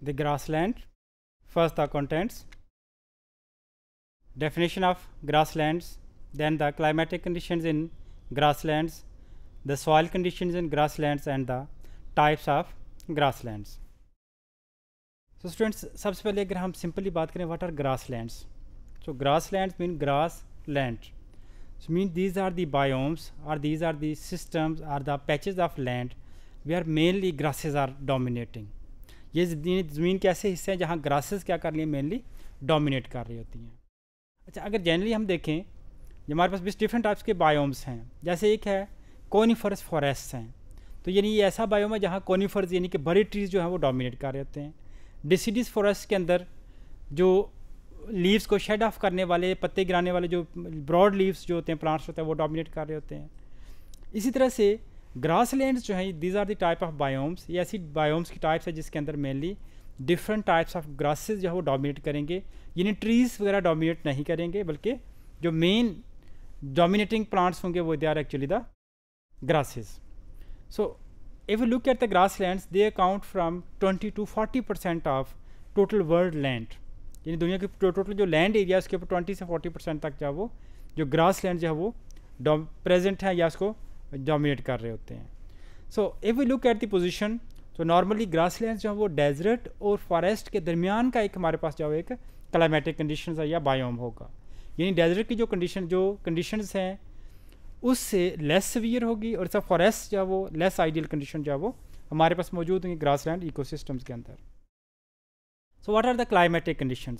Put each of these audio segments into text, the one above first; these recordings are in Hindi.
the grassland first the contents definition of grasslands then the climatic conditions in grasslands the soil conditions in grasslands and the types of grasslands so students sabse pehle agar hum simply baat kare what are grasslands so grasslands mean grass land so means these are the biomes or these are the systems or the patches of land where mainly grasses are dominating ये ज़मीन के ऐसे हिस्से हैं जहाँ ग्रासेस क्या कर रही हैं मेनली डोमिनेट कर रही होती हैं अच्छा अगर जनरली हम देखें हमारे पास बीस डिफरेंट टाइप्स के बायोम्स हैं जैसे एक है कोनीफर्स फॉरेस्ट हैं तो यानी ये ऐसा बायोम है जहाँ कोनीफर्स यानी कि बड़े ट्रीज़ जो हैं वो डोमिनेट कर रहे होते हैं डिसीडिस फॉरेस्ट के अंदर जो लीव्स को शेड ऑफ करने वाले पत्ते गिराने वाले जो ब्रॉड लीव्स जो होते हैं प्लांट्स होते हैं वो डोमिनेट कर रहे होते हैं इसी तरह से ग्रास लैंड जो हैं these are the type of biomes ये ऐसी बायोम्स की टाइप्स है जिसके अंदर mainly different types of grasses जो है वो डोमिनेट करेंगे यानी ट्रीज़ वगैरह डोमिनेट नहीं करेंगे बल्कि जो मेन डोमिनेटिंग प्लांट्स होंगे वो they are actually the grasses so if look look at the grasslands they account from twenty to forty percent of total world land यानी दुनिया की टोटल जो लैंड एरिया है उसके ऊपर ट्वेंटी से फोर्टी परसेंट तक जो है वो जो ग्रास लैंड जो है वो प्रेजेंट है या उसको डोमिनेट कर रहे होते हैं so if we look at the position तो नॉर्मली लैंड जो है वो डेजर्ट और फॉरेस्ट के दरमियान का एक हमारे पास जो एक क्लाइमेटिक कंडीशन है या बायोम होगा यानी डेजर्ट की जो कंडीशन जो कंडीशन हैं उससे लेस सवियर होगी और सब फॉरेस्ट जो वो लेस आइडियल कंडीशन जो है वो हमारे पास मौजूद होंगे ग्रास लैंड इकोसिस्टम्स के अंदर so what are the climatic condition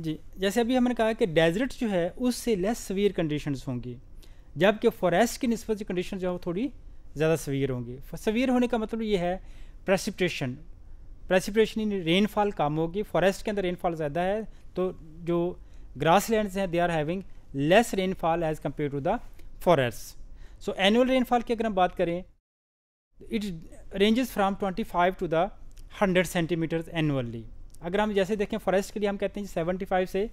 जी जैसे अभी हमने कहा कि डेजर्ट जो है उससे लेस सवियर कंडीशन होंगी जबकि फॉरेस्ट की नस्बत कंडीशन जो है वो थोड़ी ज़्यादा सवीर होंगी सवीर होने का मतलब ये है प्रेसिपटेशन प्रेसिपटेशन इन रेनफॉल कम होगी फॉरेस्ट के अंदर रेनफॉल ज़्यादा है तो जो ग्रास लैंड हैं they are having less rainfall as compare to the forest so annual rainfall की अगर हम बात करें it ranges from twenty five to the hundred centimetres annually अगर हम जैसे देखें फॉरेस्ट के लिए हम कहते हैं सेवेंटी फाइव से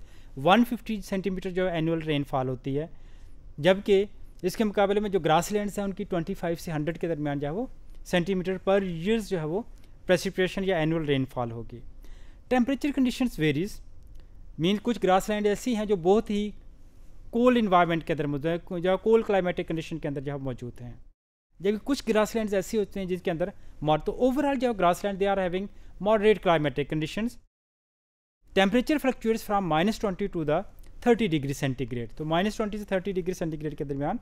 वन फिफ्टी सेंटीमीटर जो एनुअल रेनफॉल होती है जबकि इसके मुकाबले में जो ग्रास लैंड्स हैं उनकी 25 से 100 के दरमियान जो है वो सेंटीमीटर पर ईयर्स जो है वो प्रेसिपिटेशन या एनुअल रेनफॉल होगी टेम्परेचर कंडीशन वेरीज मीन कुछ ग्रास लैंड ऐसी हैं जो बहुत ही कोल्ड इन्वायरमेंट के अंदर मौजूद जो कोल्ड क्लाइमेटिक कंडीशन के अंदर जो मौजूद हैं जबकि कुछ ग्रास लैंड ऐसी होते हैं जिनके अंदर मॉड तो ओवरऑल जो grass grassland they are having moderate climatic condition temperature fluctuates from minus twenty to the thirty degree centigrade तो माइनस ट्वेंटी से थर्टी डिग्री सेंटीग्रेड के दरमियान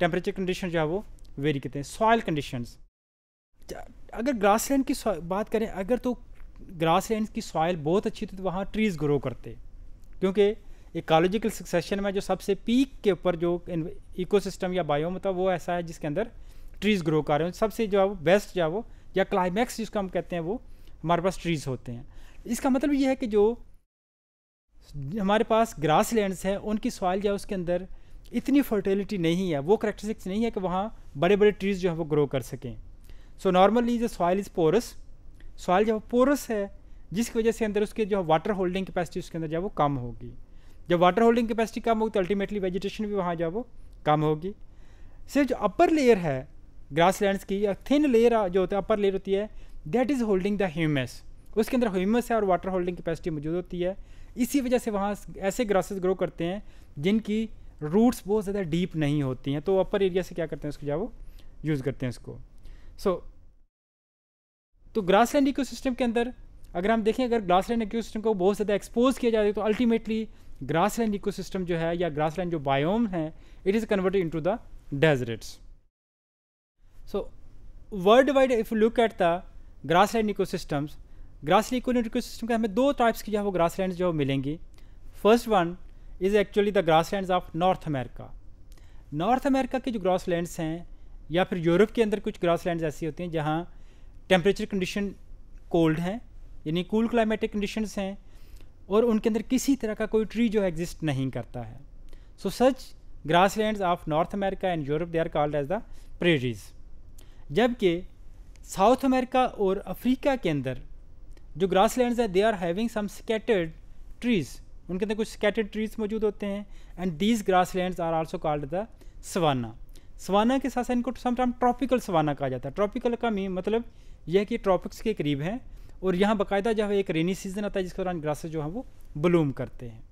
टेम्परेचर कंडीशन जो है वो वेरी करते हैं सॉयल कंडीशंस अगर ग्रास लैंड की बात करें अगर तो ग्रास लैंड की सॉयल बहुत अच्छी थी तो वहाँ ट्रीज़ ग्रो करते क्योंकि इकोलॉजिकल सक्सेशन में जो सबसे पीक के ऊपर जो सिस्टम या बायोम था वो ऐसा है जिसके अंदर ट्रीज़ ग्रो कर रहे हो सबसे जो है वो बेस्ट जो है वो या क्लाइमैक्स जिसको हम कहते हैं वो हमारे पास ट्रीज़ होते हैं इसका मतलब ये है कि जो हमारे पास ग्रास लैंड्स हैं उनकी सॉइल जो है उसके अंदर इतनी फर्टिलिटी नहीं है वो करेक्टरिस्टिक्स नहीं है कि वहाँ बड़े बड़े ट्रीज़ जो है वो ग्रो कर सकें सो नॉर्मली जो सॉइल इज़ पोरस सॉइल जो है पोरस है जिसकी वजह से अंदर उसके जो वाटर होल्डिंग कैपेसिटी उसके अंदर जो है वो कम होगी जब वाटर होल्डिंग कैपेसिटी कम होगी तो अल्टीमेटली वेजिटेशन भी वहाँ जो है वो कम होगी सिर्फ जो अपर लेयर है ग्रास लैंड्स की या थिन लेयर जो होता है अपर लेयर होती है that is holding the humus उसके अंदर ह्यूमस है और वाटर होल्डिंग कैपेसिटी मौजूद होती है इसी वजह से वहाँ ऐसे ग्रासेस ग्रो करते हैं जिनकी रूट्स बहुत ज़्यादा डीप नहीं होती हैं तो अपर एरिया से क्या करते हैं उसको जाओ वो यूज़ करते हैं उसको सो so, तो ग्रास लैंड इकोसिस्टम के अंदर अगर हम देखें अगर ग्रास लैंड इकोसिस्टम को बहुत ज़्यादा एक्सपोज किया जाए तो अल्टीमेटली ग्रास लैंड इकोसिस्टम जो है या ग्रास लैंड जो बायोम है it is converted into the deserts so worldwide if look at the grassland ecosystems grass इक्वलियन इकोसिस्टम के हमें दो टाइप्स की जो है वो ग्रास लैंड जो मिलेंगी first one is actually the grassland of North America North America के जो ग्रास लैंड्स हैं या फिर यूरोप के अंदर कुछ ग्रास लैंड ऐसी होती हैं जहाँ टेम्परेचर कंडीशन कोल्ड हैं यानी कूल क्लाइमेटिक कंडीशन हैं और उनके अंदर किसी तरह का कोई ट्री जो है एग्जिस्ट नहीं करता है so such grassland of North America and Europe they are called as the prairies जबकि साउथ अमेरिका और अफ्रीका के अंदर जो ग्रास लैंड है they are having some scattered trees उनके अंदर कुछ स्कैटर्ड ट्रीज़ मौजूद होते हैं and these grassland are also called the savanna savanna के साथ साथ इनको समटाइम ट्रॉपिकल सवाना कहा जाता है ट्रॉपिकल का मी मतलब यह कि ट्रॉपिक्स के करीब हैं और यहाँ बाकायदा जो है एक रेनी सीजन आता है जिसके दौरान ग्रासेस जो है वो ब्लूम करते हैं